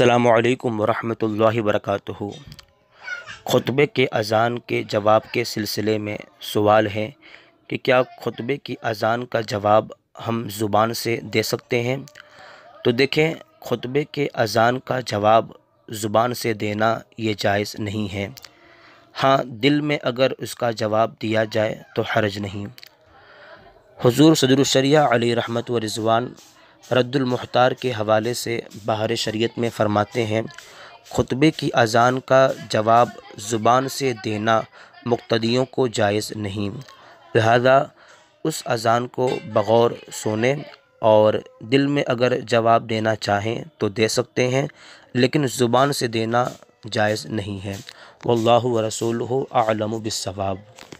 अल्लाम वरहमल वरक ख़ुतबे के अज़ान के जवाब के सिलसिले में सवाल है कि क्या ख़ुतबे की अज़ान का जवाब हम ज़ुबान से दे सकते हैं तो देखें ख़ुतबे के अज़ान का जवाब ज़ुबान से देना ये जायज़ नहीं है हाँ दिल में अगर उसका जवाब दिया जाए तो हरज नहीं हजूर सदरशरिया अली रहमत रिजवान رد المحتار کے حوالے سے بہر شریعت میں فرماتے ہیں خطبے کی اذان کا جواب زبان سے دینا مقتدیوں کو جائز نہیں لہذا اس اذان کو بغور سونے اور دل میں اگر جواب دینا چاہیں تو دے سکتے ہیں لیکن زبان سے دینا جائز نہیں ہے واللہ ورسولہ اعلم بالصواب